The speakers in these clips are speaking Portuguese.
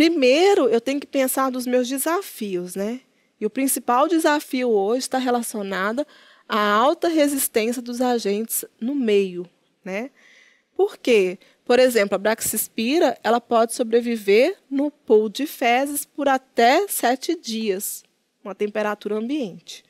Primeiro, eu tenho que pensar nos meus desafios, né? E o principal desafio hoje está relacionado à alta resistência dos agentes no meio, né? Por quê? Por exemplo, a Braxispira ela pode sobreviver no pool de fezes por até sete dias, uma temperatura ambiente.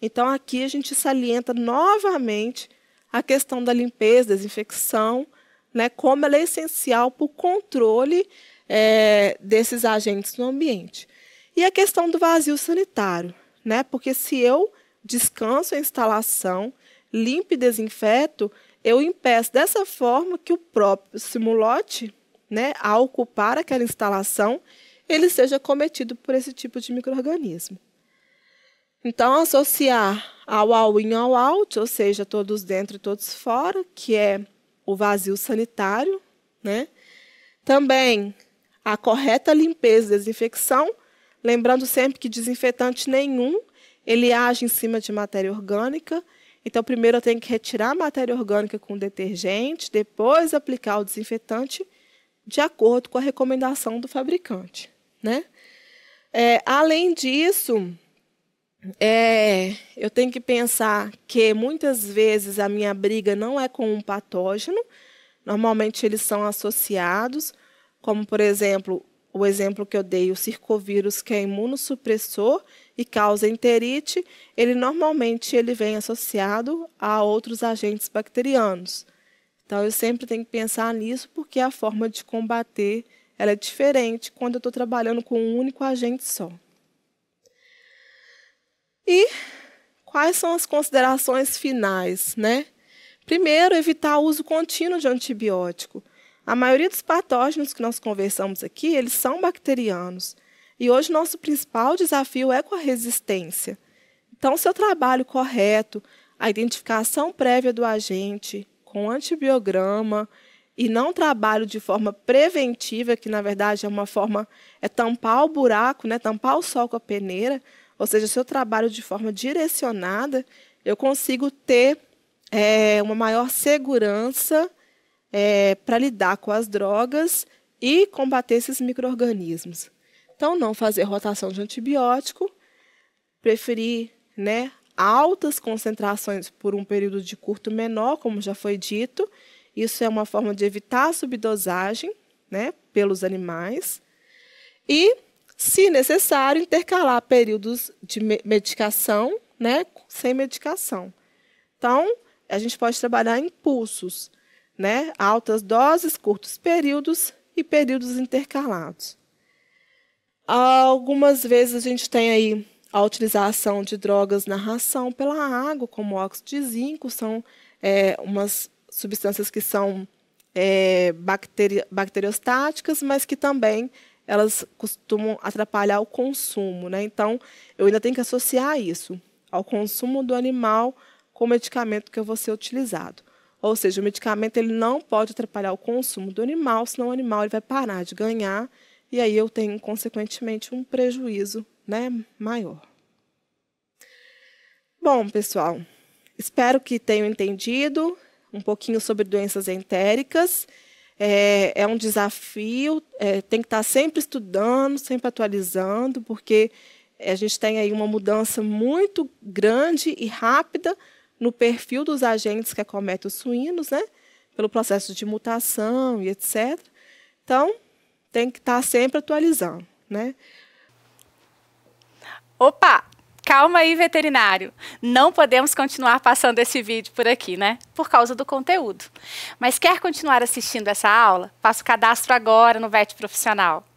Então, aqui a gente salienta novamente a questão da limpeza, desinfecção, né, como ela é essencial para o controle é, desses agentes no ambiente. E a questão do vazio sanitário, né? Porque se eu descanso a instalação, limpo e desinfeto, eu impeço dessa forma que o próprio simulote, né, ao ocupar aquela instalação, ele seja cometido por esse tipo de microorganismo. Então, associar ao all-in, ao out ou seja, todos dentro e todos fora, que é o vazio sanitário, né? Também a correta limpeza e desinfecção, lembrando sempre que desinfetante nenhum, ele age em cima de matéria orgânica, então primeiro eu tenho que retirar a matéria orgânica com detergente, depois aplicar o desinfetante de acordo com a recomendação do fabricante, né? É, além disso, é, eu tenho que pensar que muitas vezes a minha briga não é com um patógeno, normalmente eles são associados, como por exemplo o exemplo que eu dei, o circovírus, que é imunossupressor e causa enterite, ele normalmente ele vem associado a outros agentes bacterianos. Então, eu sempre tenho que pensar nisso, porque a forma de combater ela é diferente quando eu estou trabalhando com um único agente só. E quais são as considerações finais? Né? Primeiro, evitar o uso contínuo de antibiótico. A maioria dos patógenos que nós conversamos aqui, eles são bacterianos. E hoje nosso principal desafio é com a resistência. Então, seu trabalho correto, a identificação prévia do agente com antibiograma e não trabalho de forma preventiva, que na verdade é uma forma é tampar o buraco, né, tampar o sol com a peneira, ou seja, se eu trabalho de forma direcionada, eu consigo ter é, uma maior segurança é, para lidar com as drogas e combater esses micro-organismos. Então, não fazer rotação de antibiótico, preferir né, altas concentrações por um período de curto menor, como já foi dito. Isso é uma forma de evitar a subdosagem né, pelos animais. E, se necessário, intercalar períodos de medicação né, sem medicação. Então, a gente pode trabalhar impulsos né? Altas doses, curtos períodos e períodos intercalados. Algumas vezes a gente tem aí a utilização de drogas na ração pela água, como óxido de zinco, são é, umas substâncias que são é, bacteri bacteriostáticas, mas que também elas costumam atrapalhar o consumo. Né? Então, eu ainda tenho que associar isso ao consumo do animal com o medicamento que eu vou ser utilizado. Ou seja, o medicamento ele não pode atrapalhar o consumo do animal, senão o animal ele vai parar de ganhar e aí eu tenho, consequentemente, um prejuízo né, maior. Bom, pessoal, espero que tenham entendido um pouquinho sobre doenças entéricas. É, é um desafio, é, tem que estar sempre estudando, sempre atualizando, porque a gente tem aí uma mudança muito grande e rápida no perfil dos agentes que acometem os suínos, né? Pelo processo de mutação e etc. Então, tem que estar tá sempre atualizando, né? Opa! Calma aí, veterinário. Não podemos continuar passando esse vídeo por aqui, né? Por causa do conteúdo. Mas quer continuar assistindo essa aula? Faça o cadastro agora no VET Profissional.